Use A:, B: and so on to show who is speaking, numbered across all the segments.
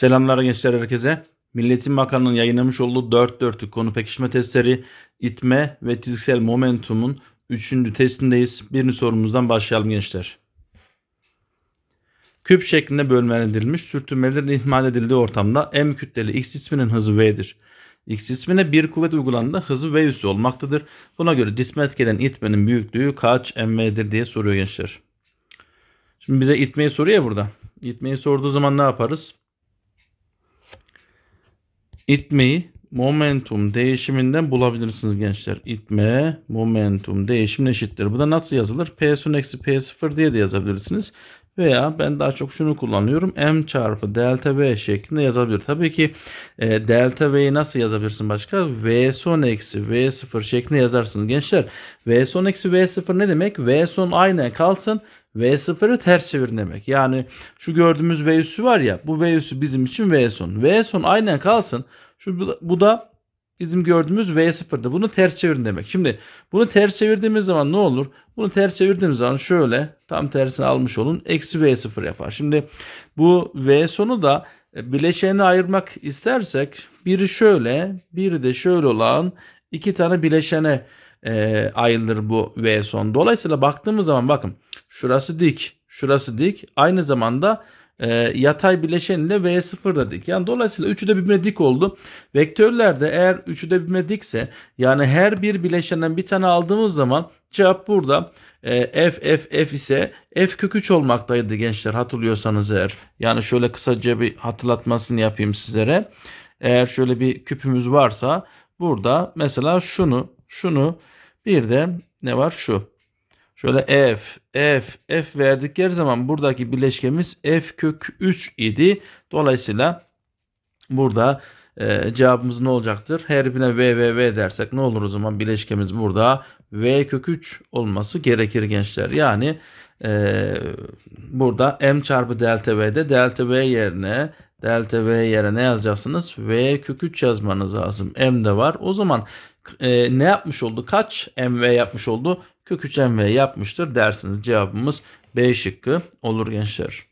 A: Selamlar gençler herkese. Milletin Bakanı'nın yayınlamış olduğu 4 dörtlük konu pekişme testleri itme ve çiziksel momentumun 3. testindeyiz. Birinci sorumuzdan başlayalım gençler. Küp şeklinde bölmelendirilmiş sürtünmelerin ihmal edildiği ortamda M kütleli X isminin hızı V'dir. X ismine bir kuvvet uygulandı hızı V üssü olmaktadır. Buna göre dismetkeden itmenin büyüklüğü kaç MV'dir diye soruyor gençler. Şimdi bize itmeyi soruyor ya burada. İtmeyi sorduğu zaman ne yaparız? itmeyi momentum değişiminden bulabilirsiniz gençler. İtme momentum değişim eşittir. Bu da nasıl yazılır? P0 eksi P0 diye de yazabilirsiniz. Veya ben daha çok şunu kullanıyorum. M çarpı delta V şeklinde yazabilir. Tabii ki e, delta V'yi nasıl yazabilirsin başka? V son eksi V sıfır şeklinde yazarsınız. Gençler V son eksi V sıfır ne demek? V son aynı kalsın. V0'ı ters çevir demek. Yani şu gördüğümüz V üssü var ya bu V üssü bizim için V son. V son aynen kalsın. Şu, bu da bizim gördüğümüz V0'dı. Bunu ters çevirin demek. Şimdi bunu ters çevirdiğimiz zaman ne olur? Bunu ters çevirdiğimiz zaman şöyle tam tersini almış olun. Eksi V0 yapar. Şimdi bu V sonu da e, bileşeni ayırmak istersek biri şöyle biri de şöyle olan iki tane bileşene e, ayrılır bu V son. Dolayısıyla baktığımız zaman bakın Şurası dik. Şurası dik. Aynı zamanda e, yatay bileşen V0 da dik. Yani dolayısıyla üçü de birbirine dik oldu. Vektörlerde eğer üçü de birbirine dikse yani her bir bileşenden bir tane aldığımız zaman cevap burada e, F F F ise F kök 3 olmaktaydı gençler hatırlıyorsanız eğer. Yani şöyle kısaca bir hatırlatmasını yapayım sizlere. Eğer şöyle bir küpümüz varsa burada mesela şunu şunu bir de ne var şu Şöyle f, f, f verdik her zaman buradaki bileşkemiz f kök 3 idi. Dolayısıyla burada e, cevabımız ne olacaktır? Her birine v, v, v dersek ne olur o zaman? Bileşkemiz burada v kök 3 olması gerekir gençler. Yani e, burada m çarpı delta v'de delta v yerine delta v yerine ne yazacaksınız? v kök 3 yazmanız lazım. m de var. O zaman e, ne yapmış oldu? Kaç mv yapmış oldu? kök ve yapmıştır dersiniz. Cevabımız B şıkkı olur gençler.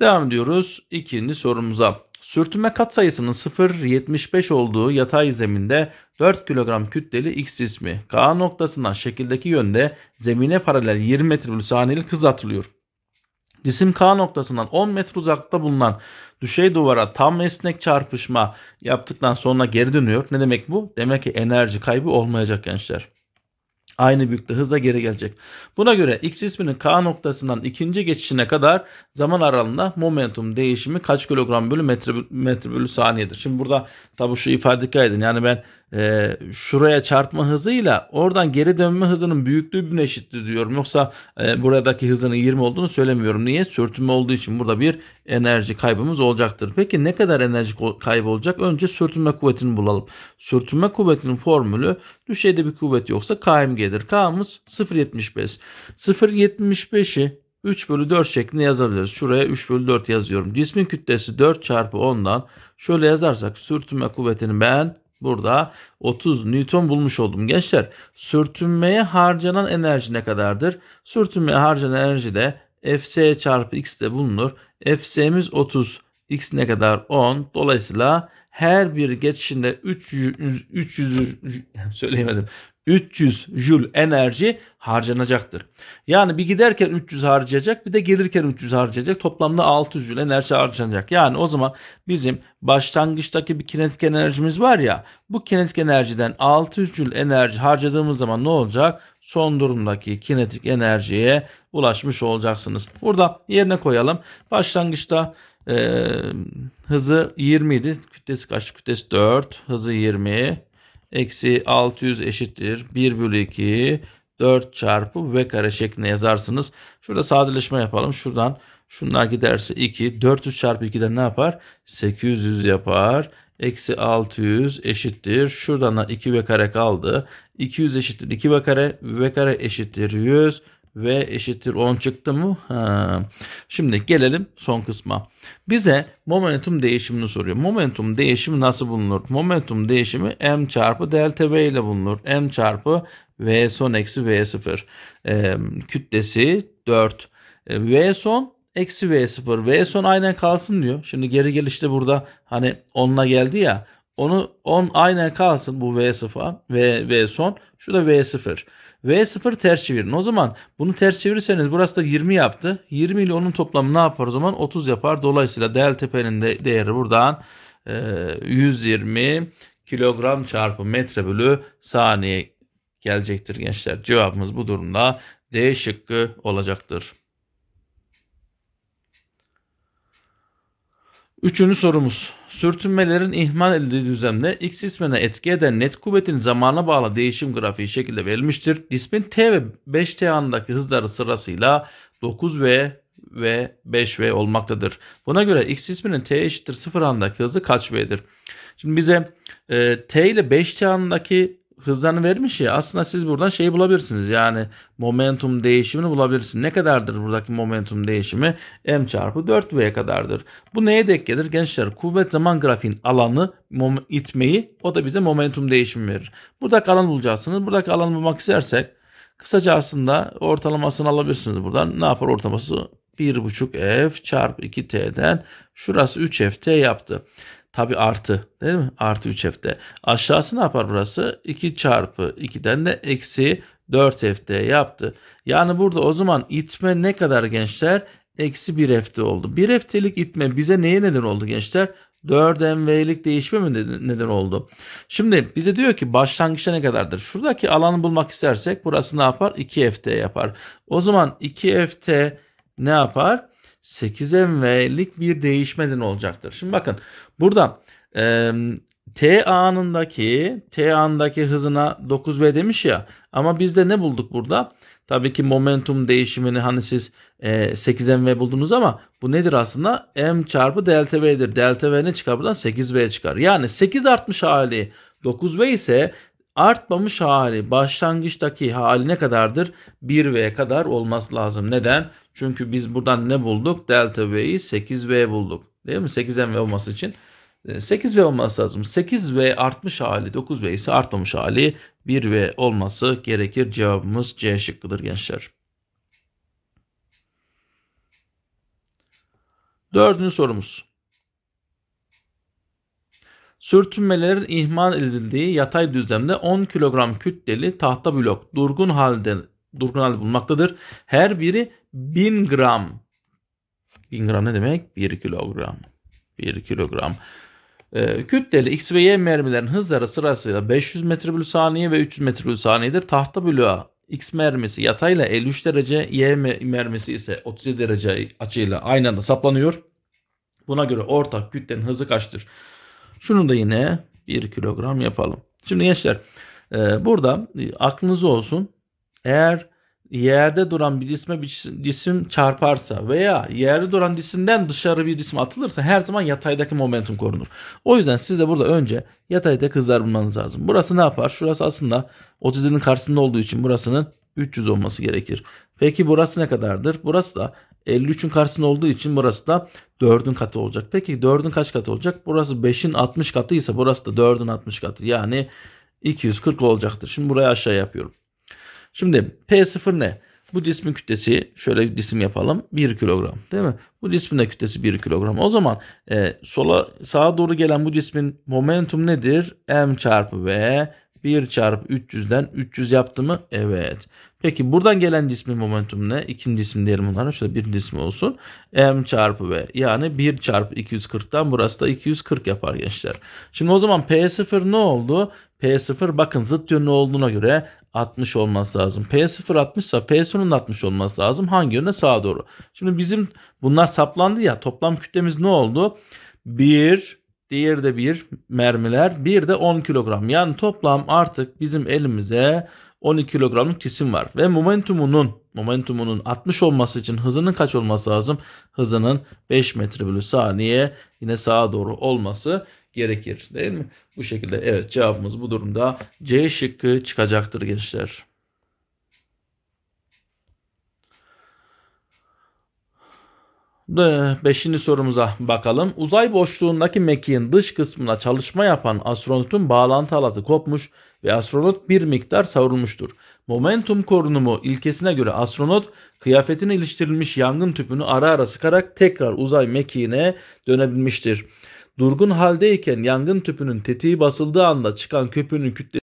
A: Devam ediyoruz ikinci sorumuza. Sürtünme katsayısının 0.75 olduğu yatay zeminde 4 kilogram kütleli X cismi K noktasından şekildeki yönde zemine paralel 20 metre bölü saniyeli hız atılıyor. Cisim K noktasından 10 metre uzakta bulunan düşey duvara tam esnek çarpışma yaptıktan sonra geri dönüyor. Ne demek bu? Demek ki enerji kaybı olmayacak gençler aynı büyüklükte hızla geri gelecek. Buna göre x isminin k noktasından ikinci geçişine kadar zaman aralığında momentum değişimi kaç kilogram bölü metre, metre bölü saniyedir. Şimdi burada tabi şu ifade dikkat edin. Yani ben e, şuraya çarpma hızıyla oradan geri dönme hızının büyüklüğü birbirine eşittir diyorum. Yoksa e, buradaki hızının 20 olduğunu söylemiyorum. Niye? Sürtünme olduğu için burada bir enerji kaybımız olacaktır. Peki ne kadar enerji kaybı olacak? Önce sürtünme kuvvetini bulalım. Sürtünme kuvvetinin formülü düşeyde bir kuvvet yoksa Km gelir. K'mız 0.75. 0.75'i 3 bölü 4 şeklinde yazabiliriz. Şuraya 3 bölü 4 yazıyorum. Cismin kütlesi 4 çarpı 10'dan şöyle yazarsak sürtünme kuvvetini ben Burada 30 Newton bulmuş oldum. Gençler sürtünmeye harcanan enerji ne kadardır? Sürtünmeye harcanan enerji de Fs çarpı x de bulunur. Fs'miz 30. X ne kadar? 10. Dolayısıyla her bir geçişinde 300, 300 söyleyemedim. 300 jül enerji harcanacaktır. Yani bir giderken 300 harcayacak bir de gelirken 300 harcayacak. Toplamda 600 jül enerji harcanacak. Yani o zaman bizim başlangıçtaki bir kinetik enerjimiz var ya bu kinetik enerjiden 600 jül enerji harcadığımız zaman ne olacak? Son durumdaki kinetik enerjiye ulaşmış olacaksınız. Burada yerine koyalım. Başlangıçta e, hızı 20 idi. Kütlesi kaçtı? Kütlesi 4. Hızı 20. Eksi 600 eşittir. 1 bölü 2. 4 çarpı v kare şeklinde yazarsınız. Şurada sadeleşme yapalım. Şuradan şunlar giderse 2. 400 çarpı 2'den ne yapar? 800 yapar. Eksi 600 eşittir. Şuradan da 2 v kare kaldı. 200 eşittir 2 v kare. v kare eşittir 100. Ve eşittir 10 çıktı mı? Ha. Şimdi gelelim son kısma. Bize momentum değişimini soruyor. Momentum değişimi nasıl bulunur? Momentum değişimi m çarpı delta v ile bulunur. m çarpı v son eksi v sıfır. E, kütlesi 4. E, v son eksi v sıfır. V son aynen kalsın diyor. Şimdi geri gelişte burada hani 10'la geldi ya. Onu 10 aynen kalsın bu V0 V, V son. Şu da v sıfır. V0 ters çevirin. O zaman bunu ters çevirirseniz burası da 20 yaptı. 20 ile onun toplamı ne yapar o zaman? 30 yapar. Dolayısıyla del tepenin de değeri buradan e, 120 kilogram çarpı metre bölü saniye gelecektir gençler. Cevabımız bu durumda D şıkkı olacaktır. Üçüncü sorumuz. Sürtünmelerin ihmal edildiği düzlemde X ismine etki eden net kuvvetin zamana bağlı değişim grafiği şekilde verilmiştir. Cismin T ve 5T anındaki hızları sırasıyla 9V ve 5V olmaktadır. Buna göre X isminin T eşittir 0 anındaki hızı kaç V'dir? Şimdi bize e, T ile 5T anındaki hızlarını vermiş ya aslında siz buradan şeyi bulabilirsiniz. Yani momentum değişimini bulabilirsiniz. Ne kadardır buradaki momentum değişimi? M çarpı 4 v kadardır. Bu neye denk gelir? Gençler kuvvet zaman grafiğin alanı itmeyi o da bize momentum değişimi verir. Buradaki alan bulacaksınız. Buradaki alanı bulmak istersek kısaca aslında ortalamasını alabilirsiniz buradan. Ne yapar ortalaması? 1.5 F çarpı 2T'den şurası 3 F T yaptı. Tabi artı değil mi? Artı 3F'de. Aşağısı ne yapar burası? 2 çarpı 2'den de eksi 4F'de yaptı. Yani burada o zaman itme ne kadar gençler? Eksi 1F'de oldu. 1F'lik itme bize neye neden oldu gençler? 4MV'lik değişme mi neden oldu? Şimdi bize diyor ki başlangıçta ne kadardır? Şuradaki alanı bulmak istersek burası ne yapar? 2FT yapar. O zaman 2FT ne yapar? 8'e V'lik bir değişmeden olacaktır. Şimdi bakın burada e, T anındaki T anındaki hızına 9V demiş ya ama biz de ne bulduk burada? Tabii ki momentum değişimini hani siz e, 8mv buldunuz ama bu nedir aslında? m çarpı delta v'dir. Delta v ne çıkar buradan? 8v çıkar. Yani 8 artmış hali 9v ise artmamış hali başlangıçtaki hali ne kadardır? 1V kadar olması lazım. Neden? Çünkü biz buradan ne bulduk? Delta V'yi 8V bulduk. Değil mi? 8M olması için. 8V ee, olması lazım. 8V artmış hali, 9V ise artmamış hali 1V olması gerekir. Cevabımız C şıkkıdır gençler. Dördüncü sorumuz. Sürtünmelerin ihmal edildiği yatay düzlemde 10 kilogram kütleli tahta blok durgun halde durgun halde bulunmaktadır. Her biri 1000 gram. 1000 gram ne demek? 1 kilogram. 1 kilogram. Ee, kütleli X ve Y mermilerin hızları sırasıyla 500 metre bölü saniye ve 300 metre bölü saniyedir. Tahta bloğa X mermisi yatayla 53 derece, Y mermisi ise 37 derece açıyla aynı anda saplanıyor. Buna göre ortak kütlenin hızı kaçtır? Şunu da yine 1 kilogram yapalım. Şimdi gençler e, burada e, aklınız olsun. Eğer yerde duran bir cisme bir cisim çarparsa veya yerde duran cisimden dışarı bir cisim atılırsa her zaman yataydaki momentum korunur. O yüzden siz de burada önce yatayda hızlar bulmanız lazım. Burası ne yapar? Şurası aslında 37'nin karşısında olduğu için burasının 300 olması gerekir. Peki burası ne kadardır? Burası da 53'ün karşısında olduğu için burası da 4'ün katı olacak. Peki 4'ün kaç katı olacak? Burası 5'in 60 katı ise burası da 4'ün 60 katı. Yani 240 olacaktır. Şimdi burayı aşağı yapıyorum. Şimdi P0 ne? Bu cismin kütlesi şöyle bir cisim yapalım 1 kilogram değil mi? Bu cismin de kütlesi 1 kilogram. O zaman e, sola sağa doğru gelen bu cismin momentum nedir? M çarpı V 1 çarpı 300'den 300 yaptı mı? Evet. Peki buradan gelen cismin momentum ne? İkinci isim diyelim onlara. Şöyle bir ismi olsun. M çarpı V. Yani 1 çarpı 240'tan burası da 240 yapar gençler. Şimdi o zaman P0 ne oldu? P0 bakın zıt yönlü olduğuna göre 60 olması lazım. P0 60 ise P0'un 60 olması lazım. Hangi yöne? Sağa doğru. Şimdi bizim bunlar saplandı ya. Toplam kütlemiz ne oldu? 1 diğer de 1 mermiler. Bir de 10 kilogram. Yani toplam artık bizim elimize 12 kilogramlık cisim var ve momentumunun momentumunun 60 olması için hızının kaç olması lazım? Hızının 5 metre bölü saniye yine sağa doğru olması gerekir değil mi? Bu şekilde evet cevabımız bu durumda C şıkkı çıkacaktır gençler. Beşinci sorumuza bakalım. Uzay boşluğundaki mekiğin dış kısmına çalışma yapan astronotun bağlantı alatı kopmuş ve astronot bir miktar savrulmuştur. Momentum korunumu ilkesine göre astronot kıyafetine iliştirilmiş yangın tüpünü ara ara sıkarak tekrar uzay mekiğine dönebilmiştir. Durgun haldeyken yangın tüpünün tetiği basıldığı anda çıkan köpüğünün kütlesi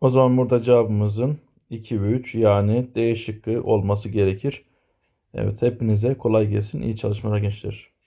A: O zaman burada cevabımızın 2 ve 3 yani D şıkkı olması gerekir. Evet hepinize kolay gelsin. İyi çalışmalar gençler.